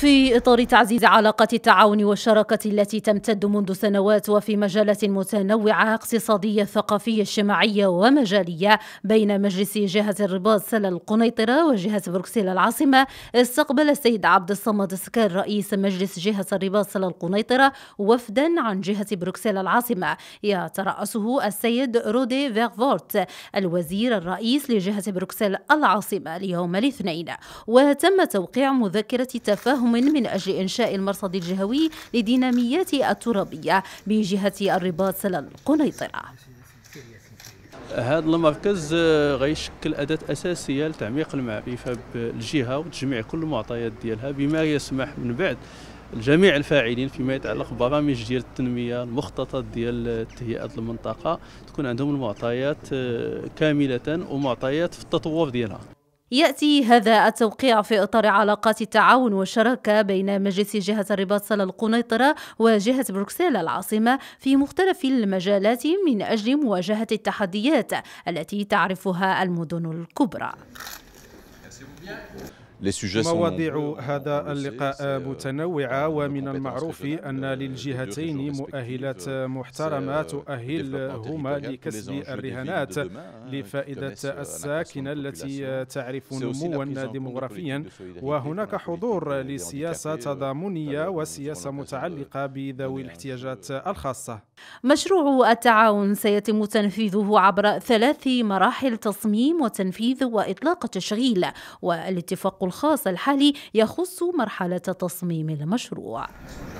في إطار تعزيز علاقة التعاون والشراكة التي تمتد منذ سنوات وفي مجالات متنوعة اقتصادية ثقافية اجتماعية ومجالية بين مجلس جهة الرباط سلا القنيطرة وجهة بروكسل العاصمة استقبل السيد عبد الصمد سكر رئيس مجلس جهة الرباط سلا القنيطرة وفدا عن جهة بروكسل العاصمة يترأسه السيد رودي فيغفورت الوزير الرئيس لجهة بروكسل العاصمة ليوم الاثنين وتم توقيع مذكرة تفاهم سهم أمم من أجل إنشاء المرصد الجهوي لديناميات الترابية بجهة الرباط سلا القنيطرة هذا المركز غيشكل أداة أساسية لتعميق المعرفة بالجهة وتجميع كل المعطيات ديالها بما يسمح من بعد لجميع الفاعلين فيما يتعلق ببرامج ديال التنميه المخططات ديال تهيئه المنطقه تكون عندهم المعطيات آه، كامله ومعطيات في التطور ديالها يأتي هذا التوقيع في إطار علاقات التعاون والشراكة بين مجلس جهة الرباط صلى القنيطرة وجهة بروكسل العاصمة في مختلف المجالات من أجل مواجهة التحديات التي تعرفها المدن الكبرى. مواضيع هذا اللقاء euh, متنوعة ومن المعروف أن euh, للجهتين مؤهلات euh, محترمة تؤهلهما لكسب الرهانات لفائدة الساكنة التي تعرف نموا ديموغرافيا وهناك حضور لسياسة تضامنية وسياسة متعلقة بذوي الاحتياجات الخاصة مشروع التعاون سيتم تنفيذه عبر ثلاث مراحل تصميم وتنفيذ وإطلاق تشغيل والاتفاق الخاص الحالي يخص مرحلة تصميم المشروع